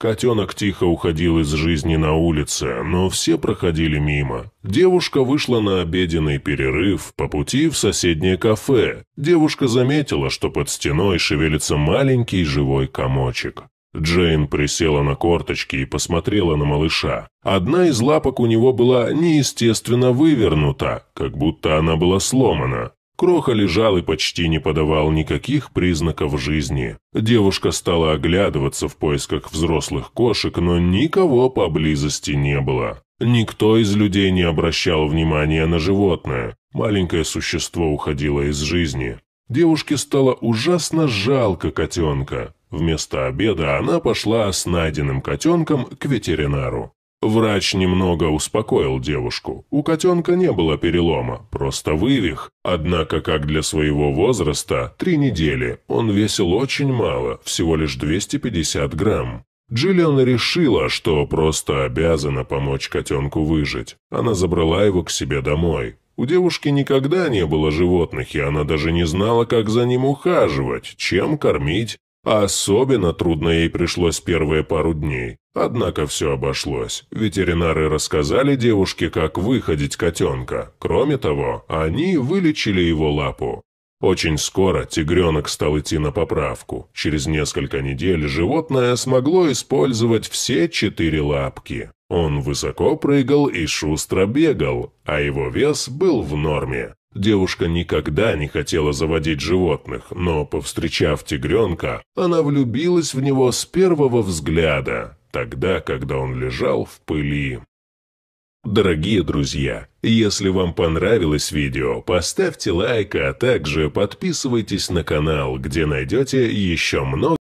Котенок тихо уходил из жизни на улице, но все проходили мимо. Девушка вышла на обеденный перерыв по пути в соседнее кафе. Девушка заметила, что под стеной шевелится маленький живой комочек. Джейн присела на корточки и посмотрела на малыша. Одна из лапок у него была неестественно вывернута, как будто она была сломана. Кроха лежал и почти не подавал никаких признаков жизни. Девушка стала оглядываться в поисках взрослых кошек, но никого поблизости не было. Никто из людей не обращал внимания на животное. Маленькое существо уходило из жизни. Девушке стало ужасно жалко котенка. Вместо обеда она пошла с найденным котенком к ветеринару. Врач немного успокоил девушку. У котенка не было перелома, просто вывих. Однако, как для своего возраста, три недели, он весил очень мало, всего лишь 250 грамм. Джиллиан решила, что просто обязана помочь котенку выжить. Она забрала его к себе домой. У девушки никогда не было животных, и она даже не знала, как за ним ухаживать, чем кормить. Особенно трудно ей пришлось первые пару дней. Однако все обошлось. Ветеринары рассказали девушке, как выходить котенка. Кроме того, они вылечили его лапу. Очень скоро тигренок стал идти на поправку. Через несколько недель животное смогло использовать все четыре лапки. Он высоко прыгал и шустро бегал, а его вес был в норме. Девушка никогда не хотела заводить животных, но, повстречав тигренка, она влюбилась в него с первого взгляда, тогда, когда он лежал в пыли. Дорогие друзья, если вам понравилось видео, поставьте лайк, а также подписывайтесь на канал, где найдете еще много